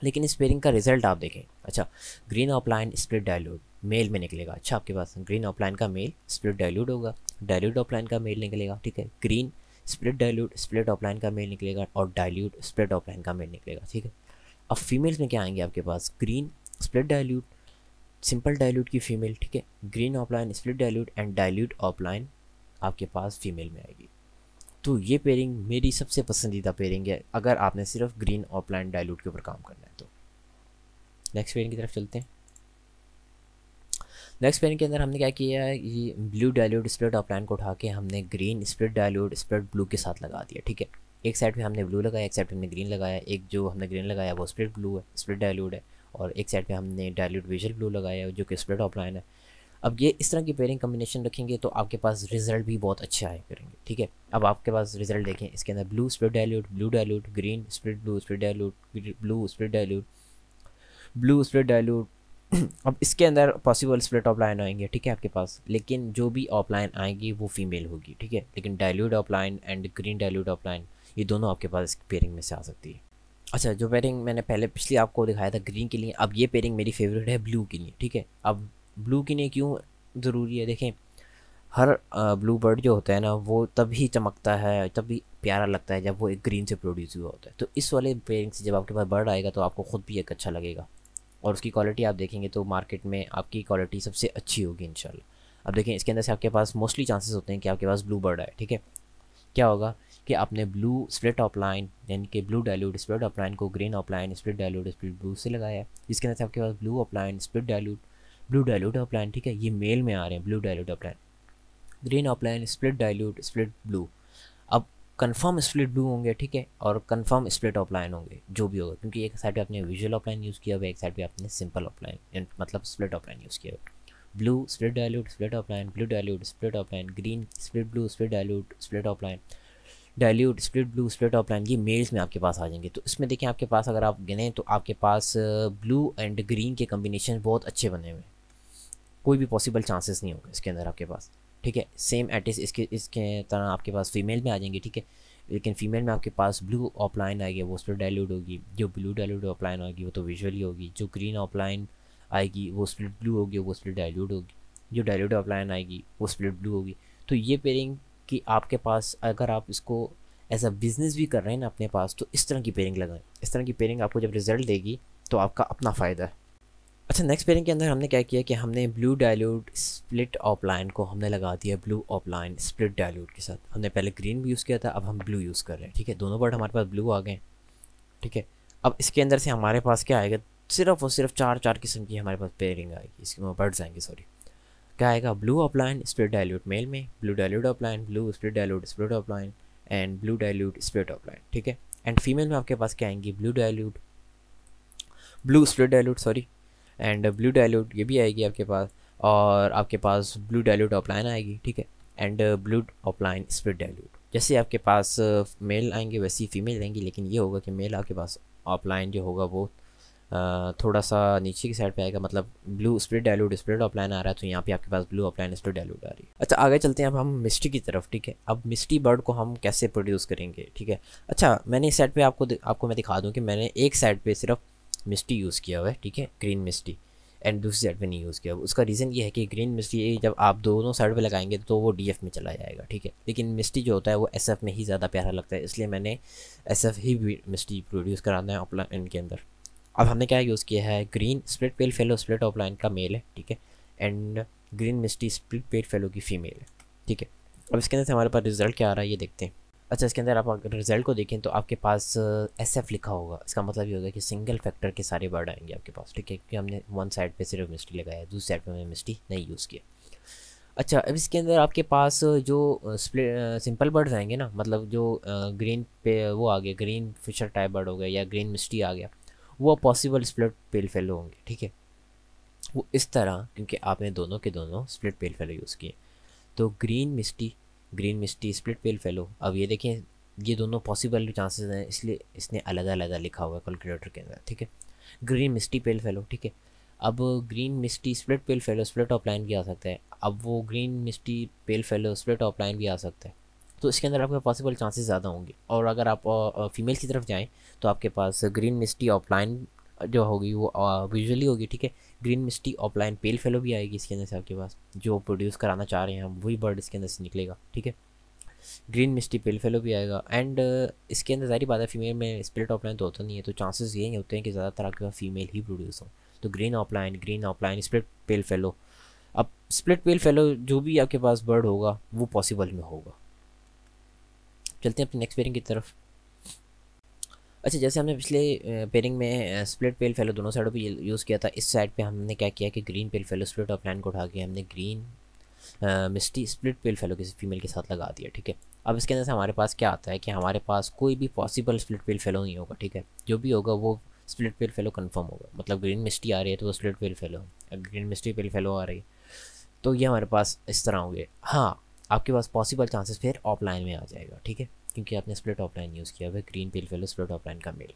लेकिन इस पेयरिंग का रिज़ल्ट आप देखें अच्छा green opaline split dilute male में निकलेगा अच्छा आपके पास ग्रीन ऑफलाइन का मेल स्प्लिट डायल्यूट होगा डायल्यूट ऑफलाइन का मेल निकलेगा ठीक है green split dilute split opaline का मेल निकलेगा और डायल्यूट स्प्लिट ऑफलाइन का मेल निकलेगा ठीक है अब फीमेल्स में क्या आएंगे आपके पास green split dilute simple dilute की फीमेल ठीक है green opaline split dilute and dilute opaline आपके पास फीमेल में आएगी तो ये पेयरिंग मेरी सबसे पसंदीदा पेयरिंग है अगर आपने सिर्फ ग्रीन ऑफलाइन डायल्यूट के ऊपर काम करना है तो नेक्स्ट पेयरिंग की तरफ चलते हैं नेक्स्ट पेन के अंदर हमने क्या किया है ये ब्लू स्प्रिट स्प्रेड अपलाइन को उठा के हमने green split dilute split blue के साथ लगा दिया ठीक है एक साइड पे हमने ब्लू लगाया एक साइड पे हमने ग्रीन लगाया एक जो हमने ग्रीन लगाया वो स्प्रिट ब्लू है स्प्रिट डायलोड है और एक साइड पर हमने डायलोड विजल ब्लू लगाया जो कि स्प्रिट ऑफलाइन है अब ये इस तरह की पेयरिंग कम्बिनेशन रखेंगे तो आपके पास रिजल्ट भी बहुत अच्छे आए करेंगे ठीक है अब आपके पास रिजल्ट देखें इसके अंदर blue split dilute blue dilute green split blue split dilute blue split dilute blue split dilute *coughs* अब इसके अंदर पॉसिबल स्प्लिट ऑफ लाइन आएंगे ठीक है आपके पास लेकिन जो भी ऑफ लाइन आएंगी वो फीमेल होगी ठीक है लेकिन opaline and green opaline ये दोनों आपके पास इस पेयरिंग में से आ सकती है अच्छा जो पेयरिंग मैंने पहले पिछले आपको दिखाया था ग्रीन के लिए अब ये पेयरिंग मेरी फेवरेट है ब्लू के लिए ठीक है अब ब्लू के लिए क्यों ज़रूरी है देखें हर ब्लू बर्ड जो होता है ना वो तभी चमकता है तभी प्यारा लगता है जब वो एक ग्रीन से प्रोड्यूस हुआ होता है तो इस वाले पेयरिंग से जब आपके पास बर्ड आएगा तो आपको खुद भी एक अच्छा लगेगा और उसकी क्वालिटी आप देखेंगे तो मार्केट में आपकी क्वालिटी सबसे अच्छी होगी इन अब देखें इसके अंदर से आपके पास मोस्टली चांसेस होते हैं कि आपके पास ब्लू बर्ड आए ठीक है क्या होगा कि आपने ब्लू स्प्लिट ऑपलाइन यानी कि ब्लू डायलूड स्प्लिट ऑपलाइन को green opaline split डायलूड split blue से लगाया है इसके अंदर से आपके पास blue opaline split dilute blue of opaline ठीक है ये मेल में आ रहे हैं blue of opaline green opaline split डायलूड split blue अब कन्फर्म स्प्लिट ब्लू होंगे ठीक है और कन्फर्म स्प्लिट ऑफलाइन होंगे जो भी होगा क्योंकि एक साइड पे आपने विजुअल ऑफलाइन यूज़ किया हुआ एक साइड पे आपने सिंपल ऑफलाइन मतलब स्प्लिट ऑफलाइन यूज़ किया हुआ blue split dilute split opaline blue dilute split opaline green split blue split dilute split opaline dilute split blue split opaline ये मेल्स में आपके पास आ जाएंगे तो इसमें देखिए आपके पास अगर आप गिने तो आपके पास ब्लू एंड ग्रीन के कम्बिनेशन बहुत अच्छे बने हुए कोई भी पॉसिबल चांसेस नहीं होंगे इसके अंदर आपके पास ठीक है सेम एटिस इसके इसके तरह आपके पास फीमेल में आ जाएंगे ठीक है लेकिन फीमेल में आपके पास ब्लू ऑपलाइन आएगी वो उस पर डायलूड होगी जो ब्लू डायलूड ऑपलाइन आएगी वो तो विजुअली होगी जो ग्रीन ऑपलाइन आएगी वो स्प्लिट ब्लू होगी वो स्प्लिट डायलूड होगी जो डायलूड ऑपलाइन आएगी वो स्प्लिट ब्लू होगी तो ये पेयरिंग कि आपके पास अगर आप इसको एज अ बिज़नेस भी कर रहे हैं ना अपने पास तो इस तरह की पेयरिंग लगाएं इस तरह की पेयरिंग आपको जब रिज़ल्ट देगी तो आपका अपना फ़ायदा है अच्छा नेक्स्ट पेयरिंग के अंदर हमने क्या किया कि हमने ब्लू डायलूट स्प्लिट ऑपलाइन को हमने लगा दिया ब्लू ऑपलाइन स्प्लिट डायलूट के साथ हमने पहले ग्रीन भी यूज़ किया था अब हम ब्लू यूज़ कर रहे हैं ठीक है दोनों वर्ड हमारे पास ब्लू आ गए ठीक है अब इसके अंदर से हमारे पास क्या आएगा सिर्फ और सिर्फ चार चार किस्म की हमारे पास पेयरिंग आएगी इसके वो बर्ड्स आएंगे सॉरी क्या आएगा blue opaline split dilute male में blue of opaline blue split dilute split opaline and blue dilute split opaline ठीक है एंड फीमेल में आपके पास क्या आएंगी blue dilute blue split dilute sorry and blue dilute ये भी आएगी आपके पास और आपके पास ब्लू डायलोट ऑफलाइन आएगी ठीक है and blue opaline split dilute जैसे आपके पास uh, मेल आएंगे वैसे ही फीमेल आएंगी लेकिन ये होगा कि मेल आपके पास ऑफलाइन जो होगा वो uh, थोड़ा सा नीचे की साइड पे आएगा मतलब blue split dilute split opaline आ रहा है तो यहाँ पे आपके पास ब्लू ऑफलाइन स्प्रिट डायलोट आ रही है अच्छा आगे चलते हैं अब हम मिस्टी की तरफ ठीक है अब मिस्टी बर्ड को हम कैसे प्रोड्यूस करेंगे ठीक है अच्छा मैंने इस साइड पर आपको आपको मैं दिखा दूँ कि मैंने एक साइड पर सिर्फ मिस्टी यूज़ किया हुआ है ठीक है ग्रीन मिस्टी एंड दूसरी साइड पे नहीं यूज़ किया उसका रीज़न ये है कि ग्रीन मिस्टी जब आप दोनों साइड पे लगाएंगे तो वो डी में चला जाएगा ठीक है लेकिन मिस्टी जो होता है वो एस में ही ज़्यादा प्यारा लगता है इसलिए मैंने एस ही मिस्टी प्रोड्यूस कराना है ऑपलाइन इनके अंदर अब हमने क्या यूज़ किया है green split pale fallow split opaline का मेल है ठीक है and green misty split pale fallow की फ़ीमेल है ठीक है अब इसके अंदर से हमारे पास रिजल्ट क्या आ रहा है ये देखते हैं अच्छा इसके अंदर आप अगर रिजल्ट को देखें तो आपके पास एस एफ लिखा होगा इसका मतलब ये होगा कि सिंगल फैक्टर के सारे वर्ड आएंगे आपके पास ठीक है क्योंकि हमने वन साइड पे सिर्फ मिस्टी लगाया दूसरी साइड पे हमने मिस्टी नहीं यूज़ किया अच्छा अब इसके अंदर आपके पास जो सिंपल बर्ड्स आएंगे ना मतलब जो ग्रीन पे वो आ गया ग्रीन फिशर टाइप बर्ड हो गया या ग्रीन मिस्टी आ गया वो पॉसिबल स्प्लिट पेल फेलो होंगे ठीक है वो इस तरह क्योंकि आपने दोनों के दोनों स्प्लिट पेल फेलो यूज़ किए तो green misty green misty split pale fallow अब ये देखें ये दोनों पॉसिबल चांसेस हैं इसलिए इसने अलग अलग लिखा हुआ है कैलकुलेटर के अंदर ठीक है ग्रीन मिस्टी पेल फेलो ठीक है अब green misty split pale fallow split opaline भी आ सकता है अब वो green misty pale fallow split opaline भी आ सकता है तो इसके अंदर आपके पॉसिबल चांसेस ज़्यादा होंगे और अगर आप फीमेल की तरफ जाएँ तो आपके पास ग्रीन मिस्टी ऑफ लाइन जो होगी वो विजुअली होगी ठीक है green misty opaline pale fallow भी आएगी इसके अंदर से आपके पास जो प्रोड्यूस कराना चाह रहे हैं हम वही बर्ड इसके अंदर से निकलेगा ठीक है ग्रीन मिस्टी पेल फेलो भी आएगा एंड uh, इसके अंदर जारी बात है फीमेल में स्प्लिट ऑफलाइन तो होता नहीं है तो चांसेस यही होते हैं कि ज़्यादातर आपके पास फीमेल ही प्रोड्यूस हो तो green opaline green opaline split pale fallow अब स्प्लिट पेल फेलो जो भी आपके पास बर्ड होगा वो पॉसिबल में होगा चलते हैं अपने नेक्स्ट पेयरिंग की तरफ अच्छा जैसे हमने पिछले पेयरिंग में स्प्लिट पेल फेलो दोनों साइडों पे यूज़ किया था इस साइड पे हमने क्या किया कि ग्रीन पेल फेलो स्प्लिट और प्लान को उठा के हमने green misty split pale fallow किसी फीमेल के साथ लगा दिया ठीक है अब इसके अंदर से हमारे पास क्या आता है कि हमारे पास कोई भी पॉसिबल स्प्लिट पेल फेलो नहीं होगा ठीक है जो भी होगा वो स्प्लिट पेल फेलो कन्फर्म होगा मतलब ग्रीन मिस्टी आ रही है तो वो split pale fallow green misty pale fallow आ रही है तो ये हमारे पास इस तरह होंगे हाँ आपके पास पॉसिबल चांसेस फिर ऑफलाइन में आ जाएगा ठीक है क्योंकि आपने स्प्लिट ऑफलाइन यूज़ किया हुआ green pale fallow split opaline का मेल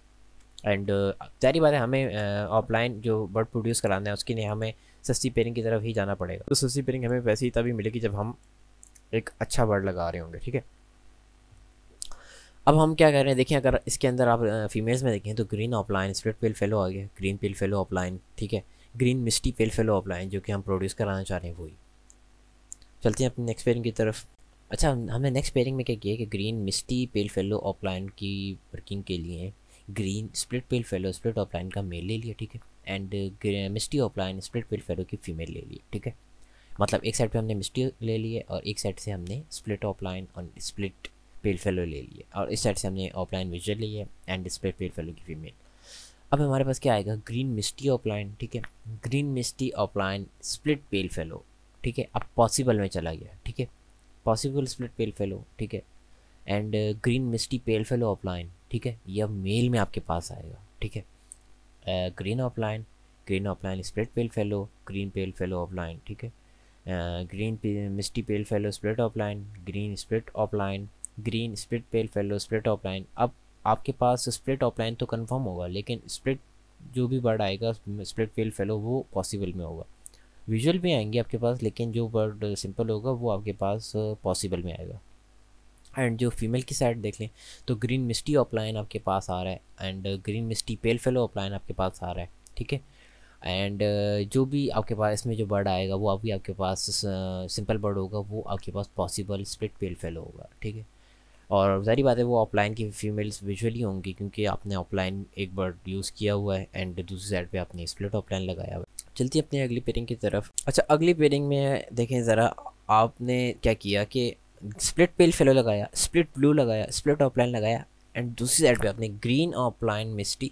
एंड uh, जारी बात है हमें ऑफलाइन uh, जो बर्ड प्रोड्यूस कराना है उसके लिए हमें सस्ती पेयरिंग की तरफ ही जाना पड़ेगा तो सस्ती पेयरिंग हमें वैसे ही तभी मिलेगी जब हम एक अच्छा बर्ड लगा रहे होंगे ठीक है अब हम क्या कर रहे हैं देखें अगर इसके अंदर आप फीमेल्स uh, में देखें तो green opaline split pale fallow आ गया ग्रीन पेल फेलो ऑफलाइन ठीक है green misty pale fallow opaline जो कि हम प्रोड्यूस कराना चाह रहे हैं वही चलते हैं अपनी नेक्स्ट पेयरिंग की तरफ अच्छा हमने नेक्स्ट पेयरिंग में क्या किया कि green misty pale fallow opaline की वर्किंग के लिए green split pale fallow split opaline का मेल ले लिया ठीक है and misty opaline split pale fallow की फीमेल ले ली ठीक है मतलब एक साइड पे हमने मिस्टी ले लिए और एक साइड से हमने स्प्लिट ऑफलाइन और स्प्लिट पेल फेलो ले लिए और इस साइड से हमने ऑफलाइन विजल लिए एंड स्प्लिट पेल फेलो की फीमेल अब हमारे पास क्या आएगा ग्रीन मिस्टी ऑफलाइन ठीक है green misty opaline split pale fallow ठीक है अब पॉसिबल में चला गया ठीक है पॉसिबल स्प्लिट पेल फेलो ठीक है and green misty pale fallow opaline ठीक है यह मेल में आपके पास आएगा ठीक है green opaline green opaline split pale fallow green pale fallow opaline ठीक है green misty pale fallow split opaline green split opaline green split pale fallow split opaline अब आपके पास स्प्लिट ऑफलाइन तो कन्फर्म होगा लेकिन स्प्लिट जो भी वर्ड आएगा स्प्लिट पेल फेलो वो पॉसिबल में होगा विजुअल में आएंगे आपके पास लेकिन जो वर्ड सिंपल होगा वो आपके पास पॉसिबल में आएगा एंड जो फीमेल की साइड देख लें तो ग्रीन मिस्टी ऑपलाइन आपके पास आ रहा है and green misty pale fallow opaline आपके पास आ रहा है ठीक है एंड जो भी आपके पास इसमें जो बर्ड आएगा वो अभी आपके पास सिंपल बर्ड होगा वो आपके पास पॉसिबल स्प्लिट पेल फेलो होगा ठीक है और जारी बात है वो ऑफलाइन की फीमेल्स विजुअली होंगी क्योंकि आपने ऑफलाइन एक बर्ड यूज़ किया हुआ है एंड दूसरी साइड पे आपने स्प्लिट ऑफलाइन लगाया हुआ है चलती अपनी अगली पेयरिंग की तरफ अच्छा अगली पेयरिंग में देखें ज़रा आपने क्या किया कि स्प्लिट पेल फेलो लगाया स्प्लिट ब्लू लगाया स्प्लिट ऑफलाइन लगाया एंड दूसरी साइड पर आपने green opaline misty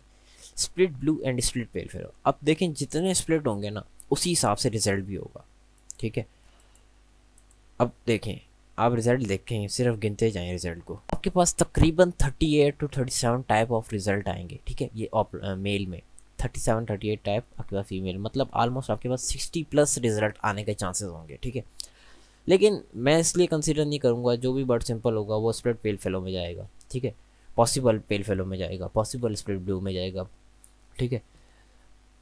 split blue and split pale fallow अब देखें जितने स्प्लिट होंगे ना उसी हिसाब से रिजल्ट भी होगा ठीक है अब देखें आप रिज़ल्ट देखें सिर्फ गिनते जाएं रिज़ल्ट को आपके पास तकरीबन 38 टू 37 टाइप ऑफ रिज़ल्ट आएंगे ठीक है ये मेल में 37 38 टाइप आपके पास फीमेल मतलब आलमोस्ट आपके पास 60 प्लस रिज़ल्ट आने के चांसेस होंगे ठीक है लेकिन मैं इसलिए कंसिडर नहीं करूँगा जो भी बर्ड सिंपल होगा वो स्प्रेड पेल फेलो में जाएगा ठीक है पॉसिबल पेल फेलो में जाएगा पॉसिबल स्प्रेड ब्लू में जाएगा ठीक है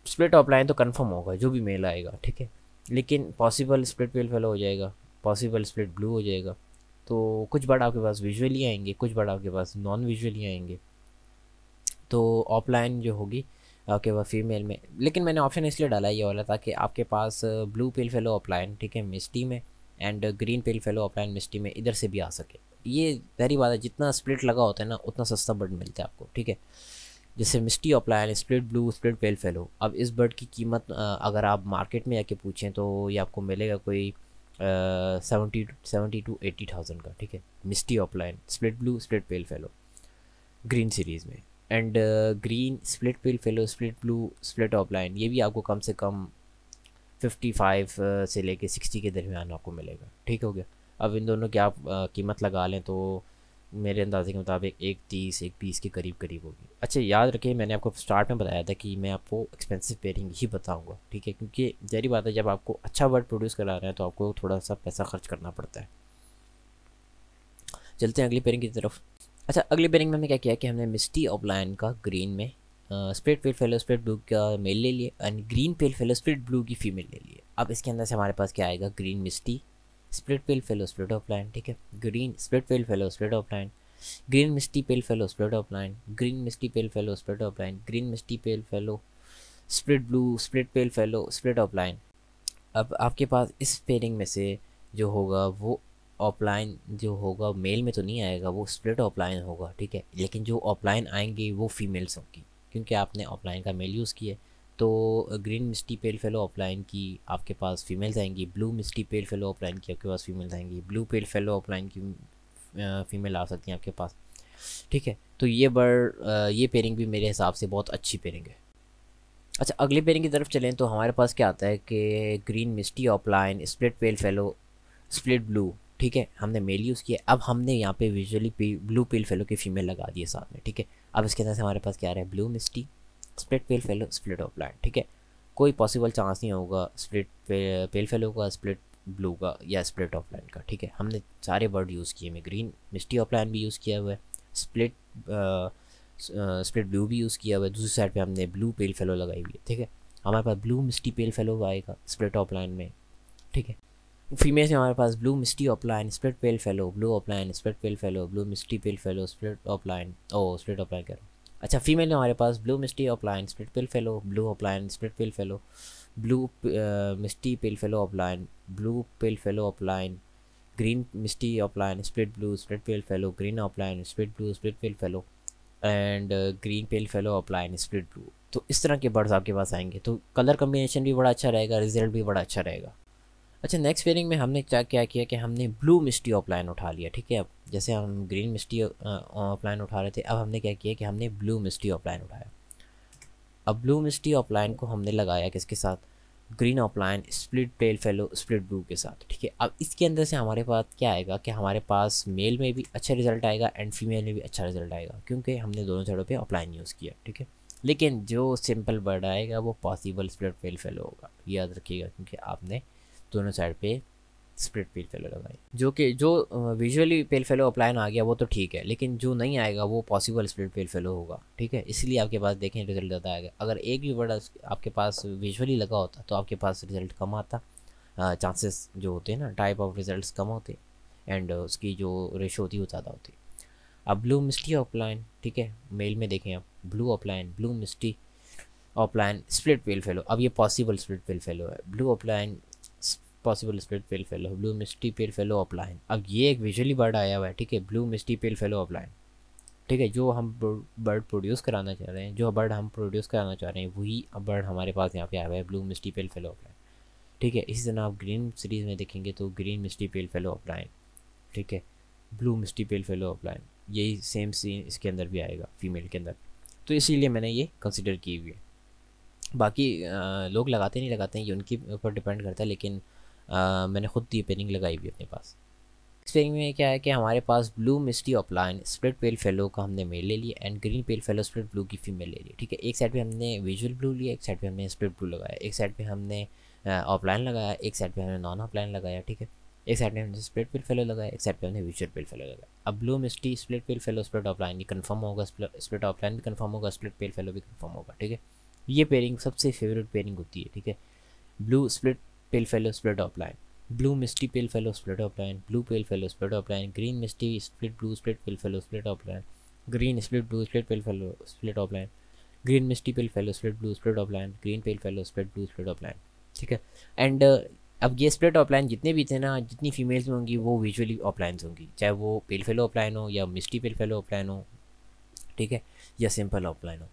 स्प्लिट लाइन तो कन्फर्म होगा जो भी मेल आएगा ठीक है लेकिन पॉसिबल स्प्लिट पेल फेलो हो जाएगा पॉसिबल स्प्लिट ब्लू हो जाएगा तो कुछ बर्ड आपके पास विजुअली आएंगे कुछ बर्ड आपके पास नॉन विजुअली आएंगे तो ऑफलाइन जो होगी आपके पास फीमेल में लेकिन मैंने ऑप्शन इसलिए डाला ये वाला ताकि आपके पास ब्लू पेल फेलो ऑफलाइन ठीक है मिस्टी में and green pale fallow opaline misty में इधर से भी आ सके ये पहली बात है जितना स्प्लिट लगा होता है ना उतना सस्ता बर्ड मिलता है आपको ठीक है जैसे misty opaline split blue split pale fallow अब इस बर्ड की कीमत uh, अगर आप मार्केट में जाके पूछें तो ये आपको मिलेगा कोई seventy seventy to eighty thousand का ठीक है misty opaline split blue split pale fallow green series में and green split pale fallow split blue split opaline ये भी आपको कम से कम फिफ्टी फाइव से लेके सिक्सटी के दरमियान आपको मिलेगा ठीक हो गया अब इन दोनों की आप कीमत लगा लें तो मेरे अंदाजे के मुताबिक एक तीस एक बीस के करीब करीब होगी अच्छा याद रखिए मैंने आपको स्टार्ट में बताया था कि मैं आपको एक्सपेंसिव पेयरिंग ही बताऊंगा ठीक है क्योंकि जहरी बात है जब आपको अच्छा वर्ड प्रोड्यूस करा रहे हैं तो आपको थोड़ा सा पैसा खर्च करना पड़ता है चलते हैं अगली पेयरिंग की तरफ अच्छा अगली पेयरिंग में हमने क्या किया कि हमने मिस्टी ऑफ लाइन का ग्रीन में split pale fallow split blue का मेल ले लिए and green pale fallow split blue की फीमेल ले लिए अब इसके अंदर से हमारे पास क्या आएगा green misty split pale fallow split opaline ठीक है green split pale fallow split opaline green misty pale fallow split opaline green misty pale fallow split opaline green misty pale fallow split blue split pale fallow split opaline अब आपके पास इस pairing में से जो होगा वो offline जो होगा मेल में तो नहीं आएगा वो स्प्लिट ऑफलाइन होगा ठीक है लेकिन जो ऑफलाइन आएंगे वो फीमेल्स होंगी क्योंकि आपने ऑफलाइन का मेल यूज़ किया है तो green misty pale fallow opaline की आपके पास फीमेल्स आएंगी blue misty pale fallow opaline की आपके पास फीमेल्स आएंगी ब्लू पेल फेलो ऑफलाइन की फीमेल आ सकती हैं आपके पास ठीक है तो ये बर ये पेयरिंग भी मेरे हिसाब से बहुत अच्छी पेयरिंग है अच्छा अगले पेयरिंग की तरफ चलें तो हमारे पास क्या आता है कि green misty opaline split pale fallow split blue ठीक है हमने मेल यूज़ किया अब हमने यहाँ पे विजुअली ब्लू पेल फेलो की फ़ीमेल लगा दी है साथ में ठीक है अब इसके अंदर से हमारे पास क्या आ रहा है blue misty split pale fallow split opaline ठीक है कोई पॉसिबल चांस नहीं होगा स्प्लिट पेल फेलो का स्प्लिट ब्लू का या स्प्लिट ऑफ लाइन का ठीक है हमने सारे वर्ड यूज़ किए में ग्रीन मिस्टी ऑफ लाइन भी यूज़ किया हुआ है स्प्लिट स्प्लिट ब्लू भी यूज़ किया हुआ है दूसरी साइड पे हमने ब्लू पेल फेलो लगाई हुई है ठीक है हमारे पास ब्लू मिस्टी पेल फेलो आएगा स्प्लिट ऑफ लाइन में ठीक है फीमेल में हमारे पास blue misty opaline split pale fallow blue opaline split pale fallow blue misty pale fallow split opaline ओ स्प्लिट ऑफ लाइन कह रहा हूँ अच्छा फीमेल है हमारे पास blue misty line split pale fallow blue opaline split pale fallow blue misty pale fallow opaline blue pill fallow opaline green misty opaline split blue split pale fallow green opaline split blue split pale fallow and green pale fallow opaline split blue तो इस तरह के birds आपके पास आएंगे तो colour combination भी बड़ा अच्छा रहेगा रिजल्ट भी बड़ा अच्छा रहेगा अच्छा नेक्स्ट फेयरिंग में हमने क्या क्या किया कि हमने ब्लू मिस्टी ऑफलाइन उठा लिया ठीक है अब जैसे हम ग्रीन मिस्टी ऑफलाइन उठा रहे थे अब हमने क्या किया कि हमने ब्लू मिस्टी ऑफलाइन उठाया अब ब्लू मिस्टी ऑफलाइन को हमने लगाया किसके साथ green opaline split pale fallow split blue के साथ ठीक है अब इसके अंदर से हमारे पास क्या आएगा कि हमारे पास मेल में भी अच्छा रिजल्ट आएगा एंड फीमेल में भी अच्छा रिजल्ट आएगा क्योंकि हमने दोनों साइडों पर ऑफलाइन यूज़ किया ठीक है लेकिन जो सिंपल बर्ड आएगा वो पॉसिबल स्प्लिट पेल फेलो होगा याद रखिएगा क्योंकि आपने दोनों साइड पे स्प्रिट पेल फेलो लगाए जो कि जो विजुअली पेल फेलो ना आ गया वो तो ठीक है लेकिन जो नहीं आएगा वो पॉसिबल स्प्रिट पेल फेलो होगा ठीक है इसलिए आपके पास देखें रिजल्ट ज़्यादा आएगा अगर एक भी वर्ड आपके पास विजुअली लगा होता तो आपके पास रिजल्ट कम आता चांसेस जो होते हैं ना टाइप ऑफ रिज़ल्ट कम होते एंड उसकी जो रेशो होती वो ज़्यादा होती अब ब्लू मिस्टी ऑफलाइन ठीक है मेल में देखें आप blue opaline blue misty opaline split pale fallow अब ये पॉसिबल स्प्लिट पेल फेलो है blue opaline possible split pale fallow blue misty pale fallow opaline अब ये एक विजुअली बर्ड आया हुआ है ठीक है blue misty pale fallow opaline ठीक है जो हम बर्ड प्रोड्यूस कराना चाह रहे हैं जो बर्ड हम प्रोड्यूस कराना चाह रहे हैं वही बर्ड हमारे पास यहाँ पे आया हुआ है blue misty pale fallow opaline ठीक है इसी तरह आप ग्रीन सीरीज़ में देखेंगे तो green misty pale fallow opaline ठीक है blue misty pale fallow opaline यही सेम सीन इसके अंदर भी आएगा फीमेल के अंदर तो इसीलिए मैंने ये कंसिडर की हुई है बाकी आ, लोग लगाते नहीं लगाते हैं ये उनके ऊपर डिपेंड करता है लेकिन मैंने खुद ये पेनिंग लगाई हुई अपने पास इस पेनिंग में क्या है कि हमारे पास blue misty opaline split pale fallow का हमने मेल ले लिया and green pale fallow split blue की फीमेल ले ली ठीक है एक साइड पे हमने विजुअल ब्लू लिया एक साइड पे हमने स्प्लिट ब्लू लगाया एक साइड पे हमने ऑफलाइन लगाया एक साइड पे हमने नॉन ऑफलाइन लगाया ठीक है एक साइड में हमने स्प्लिट पेल फेलो लगाया एक साइड पे हमने विजुअल पेल फेलो लगाया अब blue misty split pale fallow split opaline भी कन्फर्म होगा स्प्लिट ऑफलाइन भी कन्फर्म होगा स्प्लिट पेल फेलो भी कन्फर्म होगा ठीक है ये पेयरिंग सबसे फेवरेट पेयरिंग होती है ठीक है blue split pale fellow split up line blue misty pale fellow split up line blue pale fellow split up line green misty split blue split pale fellow split up line green split blue split pale fellow split up line green misty pale fallow split blue split opaline green pale fallow split blue split opaline ठीक है and uh, अब ये split offline जितने भी थे ना जितनी females में होंगी वो विजुअली ऑफलाइन होंगी चाहे वो पेल फेलो ऑफलाइन हो या मिस्टी पेल फेलो ऑफलाइन हो ठीक है या सिंपल ऑफलाइन हो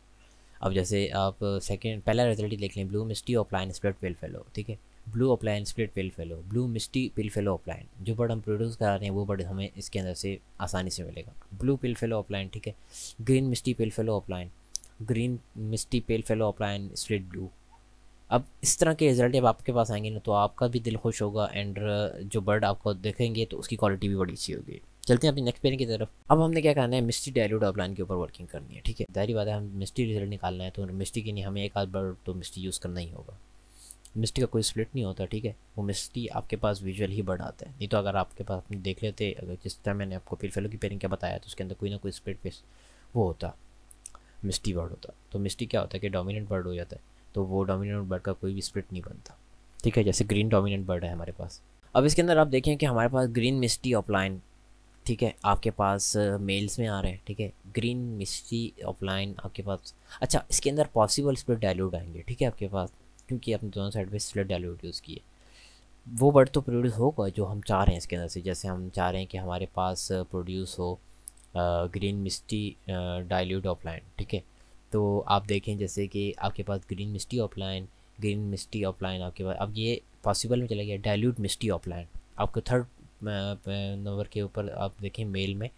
अब जैसे आप सेकेंड uh, पहला रिजल्ट ही देख लें blue misty opaline split pale fallow ठीक है blue opaline split pale fallow blue misty pale fallow opaline जो बर्ड हम प्रोड्यूस करा रहे हैं वो बर्ड हमें इसके अंदर से आसानी से मिलेगा ब्लू पिल फेलो अप्लाइन ठीक है green misty pale fallow opaline green misty pale fallow opaline split blue अब इस तरह के रिजल्ट जब आपके पास आएंगे ना तो आपका भी दिल खुश होगा एंड uh, जो बर्ड आपको देखेंगे तो उसकी क्वालिटी भी बड़ी अच्छी होगी चलते हैं अपनी नेक्स्ट पेन की तरफ अब हमने क्या करना है मिस्टी डायलूट अपलाइन के ऊपर वर्किंग करनी है ठीक है जाहिर बात है हम मिस्टी रिजल्ट निकालना है तो मिस्टी के लिए हमें एक आध बर्ड तो मिस्टी यूज़ करना ही होगा मिस्टी का कोई स्प्लिट नहीं होता ठीक है वो मिस्टी आपके पास विजुअल ही बर्ड आता है नहीं तो अगर आपके पास आपने देख लेते अगर जिस तरह मैंने आपको फेलो की पेरिंग क्या बताया तो उसके अंदर कोई ना कोई स्प्लिट फेस वो होता मिस्टी बर्ड होता तो मिस्टी क्या होता है कि डोमिनेंट बर्ड हो जाता है तो वो डोमिनेंट बर्ड का कोई भी स्प्लिट नहीं बनता ठीक है जैसे ग्रीन डोमिनेंट बर्ड है हमारे पास अब इसके अंदर आप देखें कि हमारे पास ग्रीन मिस्टी ऑफलाइन ठीक है आपके पास मेल्स में आ रहे हैं ठीक है ग्रीन मिस्टी ऑफलाइन आपके पास अच्छा इसके अंदर पॉसिबल स्प्लिट डायलूड आएंगे ठीक है आपके पास क्योंकि आपने दोनों साइड पे स्लट डायलूट यूज़ किए वो वर्ड तो प्रोड्यूस होगा जो हम चाह रहे हैं इसके अंदर से जैसे हम चाह रहे हैं कि हमारे पास प्रोड्यूस uh, हो ग्रीन मिस्टी डायल्यूट ऑफलाइन ठीक है तो आप देखें जैसे कि आपके पास green misty opaline green misty opaline आपके पास अब ये पॉसिबल में चला गया डायल्यूट मिस्टी ऑफलाइन आपको थर्ड नंबर uh, uh, के ऊपर आप देखें मेल में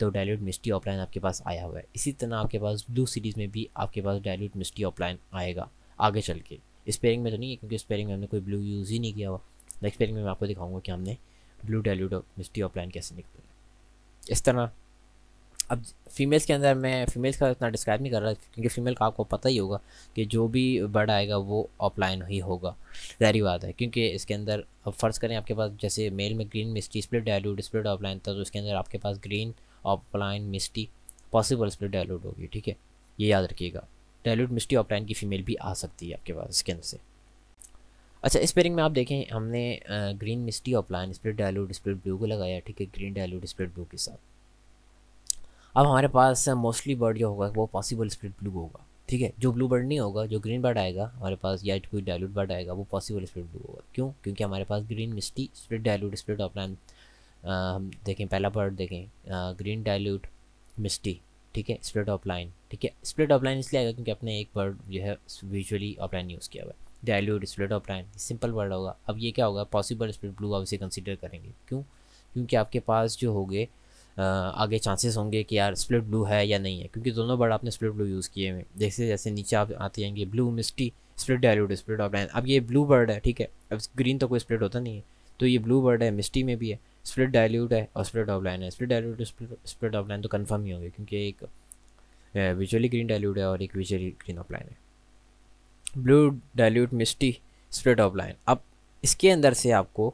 तो डायल्यूट मिस्टी ऑफलाइन आपके पास आया हुआ है इसी तरह आपके पास ब्लू सीरीज़ में भी आपके पास डायल्यूट मिस्टी ऑफलाइन आएगा आगे चल के स्पेयरिंग में तो नहीं है क्योंकि स्पेयरिंग में हमने कोई ब्लू यूज़ ही नहीं किया हुआ नेक्स्ट पेयरिंग में मैं आपको दिखाऊंगा कि हमने blue dilute misty opaline कैसे निकल इस तरह अब फीमेल्स के अंदर मैं फीमेल्स का इतना डिस्क्राइब नहीं कर रहा क्योंकि फीमेल का आपको पता ही होगा कि जो भी बर्ड आएगा वो ऑफलाइन ही होगा जहरी बात है क्योंकि इसके अंदर अब फ़र्ज़ करें आपके पास जैसे मेल में green misty split डायलूड split opaline था तो इसके अंदर आपके पास green opaline misty possible split dilute होगी ठीक है ये याद रखिएगा डायलूट मिस्टी ऑप्टाइन की फ़ीमेल भी आ सकती है आपके पास इसके अंदर से अच्छा इस पेयरिंग में आप देखें हमने green misty opaline split dilute split blue को लगाया ठीक है ग्रीन डायलूट स्प्रिट ब्लू के साथ अब हमारे पास मोस्टली बर्ड जो होगा वो पॉसिबल स्प्रिट ब्लू होगा ठीक है जो ब्लू बर्ड नहीं होगा जो ग्रीन बर्ड आएगा हमारे पास या कोई डायलूट बर्ड आएगा वो पॉसिबल स्प्रिट ब्लू होगा क्यों क्योंकि हमारे पास green misty split dilute split opaline हम देखें पहला बर्ड देखें ग्रीन डायलूट मिस्टी ठीक है स्प्लिट ऑफ लाइन ठीक है स्प्लिट ऑफ लाइन इसलिए आएगा क्योंकि अपने एक वर्ड जो है विजुअली ऑफलाइन यूज़ किया हुआ है dilute split line simple word होगा अब ये क्या होगा पॉसिबल स्प्लिट ब्लू आप इसे कंसिडर करेंगे क्यों क्योंकि आपके पास जो गए आगे चांसेस होंगे कि यार स्प्लिट ब्लू है या नहीं है क्योंकि दोनों वर्ड आपने स्प्लिट ब्लू यूज़ किए हुए जैसे जैसे नीचे आप आते जाएंगे blue misty split dilute split opaline अब ये ब्लू वर्ड है ठीक है अब ग्रीन तो कोई स्प्लिट होता नहीं है तो ये ब्लू वर्ड है मिस्टी में भी है स्प्लिट डायल्यूट है और स्प्लिट ऑफ लाइन है split dilute split opaline तो कन्फर्म ही होगी क्योंकि एक विजुअली ग्रीन डायल्यूट है और एक विजुअली ग्रीन ऑफ लाइन है blue dilute misty split opaline अब इसके अंदर से आपको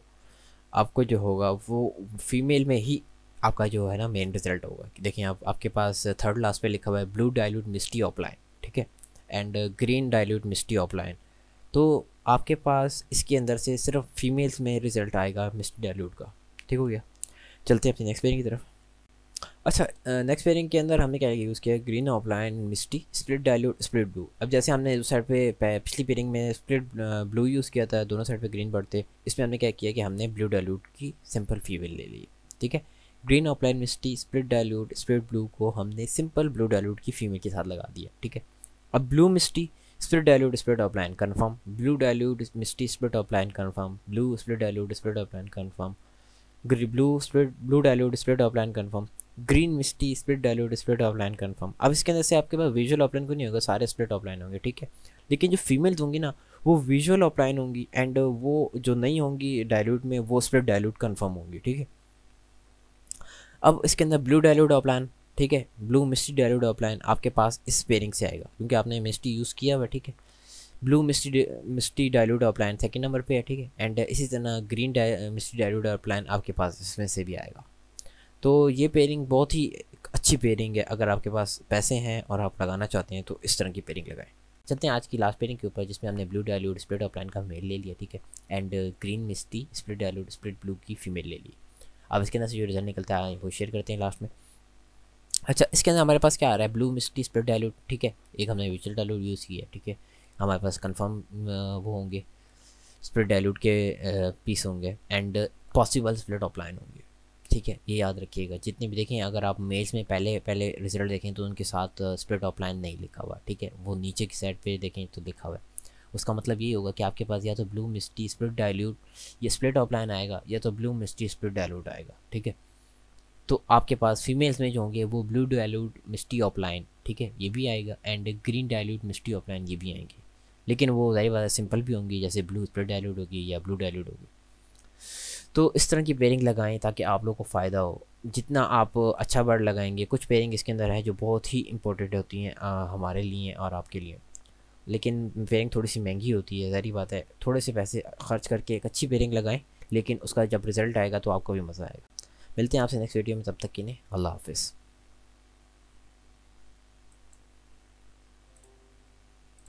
आपको जो होगा वो फीमेल में ही आपका जो है ना मेन रिजल्ट होगा देखिए आप आपके पास थर्ड लास्ट पे लिखा हुआ है blue dilute misty opaline ठीक है and green dilute misty opaline तो आपके पास इसके अंदर से सिर्फ फीमेल्स में रिज़ल्ट आएगा मिस्टी डायल्यूट का ठीक हो गया चलते हैं अपनी नेक्स्ट पेयरिंग की तरफ अच्छा नेक्स्ट पेयरिंग के अंदर हमने क्या यूज़ किया green opaline misty split dilute split blue अब जैसे हमने उस साइड पे, पिछली पेयरिंग में स्प्लिट ब्लू यूज़ किया था दोनों साइड पे ग्रीन बढ़ते इसमें हमने क्या किया कि हमने ब्लू डायल्यूट की सिंपल फीमेल ले ली ठीक है green opaline misty split dilute split blue को हमने सिंपल ब्लू डायल्यूट की फीमेल के साथ लगा दिया ठीक है अब blue misty split dilute split opaline confirm blue dilute misty split opaline confirm blue split dilute split opaline confirm green blue split blue dilute split line confirm green misty split dilute split opaline confirm अब इसके अंदर से आपके पास visual ऑपलाइन को नहीं होगा सारे split offline होंगे ठीक है लेकिन जो फीमेल्स होंगी ना वो विजुअल ऑपलाइन होंगी एंड वो जो नहीं होंगी डायलूट में वो स्प्लिट डायलूट कन्फर्म होंगी ठीक है अब इसके अंदर ब्लू डायलूट ऑफलाइन ठीक है ब्लू मिस्टी डायलूट ऑफलाइन आपके पास इस पेयरिंग से आएगा क्योंकि आपने मिस्टी यूज़ किया हुआ ठीक है ब्लू मिस्टी मिस्टी और प्लान सेकेंड नंबर पे है ठीक है एंड uh, इसी तरह ग्रीन डाय, मिस्टी और प्लान आपके पास इसमें से भी आएगा तो ये पेयरिंग बहुत ही अच्छी पेयरिंग है अगर आपके पास पैसे हैं और आप लगाना चाहते हैं तो इस तरह की पेयरिंग लगाएं चलते हैं आज की लास्ट पेयरिंग के ऊपर जिसमें हमने ब्लू डायलूड स्प्लिट प्लान का मेल ले लिया ठीक है and green misty split डायलूड split blue की फीमेल ले ली अब इसके अंदर से जो रिजल्ट निकलता है वो शेयर करते हैं लास्ट में अच्छा इसके अंदर हमारे पास क्या आ रहा है ब्लू मिस्टी स्प्लिट डायलूड ठीक है एक हमने म्यूचुअल डायलूड यूज़ किया ठीक है हमारे पास कंफर्म वो होंगे स्प्लिट डायल्यूट के पीस होंगे एंड पॉसिबल स्प्लिट ऑफलाइन होंगे ठीक है ये याद रखिएगा जितने भी देखें अगर आप मेल्स में पहले पहले रिजल्ट देखें तो उनके साथ स्प्लिट ऑफलाइन नहीं लिखा हुआ ठीक है वो नीचे की साइड पे देखें तो लिखा हुआ है उसका मतलब ये होगा कि आपके पास या तो ब्लू मिस्टी स्प्लिट डायल्यूट या स्प्लिट ऑफलाइन आएगा या तो ब्लू मिस्टी स्प्लिट डायल्यूट आएगा ठीक है तो आपके पास फीमेल्स में जो होंगे वो ब्लू डायल्यूट मिस्टी ऑफलाइन ठीक है ये भी आएगा and green dilute misty offline ये भी आएंगे लेकिन वो जाहिर बात है सिंपल भी होंगी जैसे ब्लू स्प्रेड डाइल्यूट होगी या ब्लू डाइल्यूट होगी तो इस तरह की पेयरिंग लगाएं ताकि आप लोग को फ़ायदा हो जितना आप अच्छा बर्ड लगाएंगे कुछ पेयरिंग इसके अंदर है जो बहुत ही इंपॉर्टेंट होती हैं हमारे लिए और आपके लिए लेकिन पेयरिंग थोड़ी सी महंगी होती है ज़ाहिर बात है थोड़े से पैसे खर्च करके एक अच्छी पेयरिंग लगाएं लेकिन उसका जब रिज़ल्ट आएगा तो आपको भी मज़ा आएगा मिलते हैं आपसे नेक्स्ट वीडियो में तब तक के लिए अल्लाह हाफिज़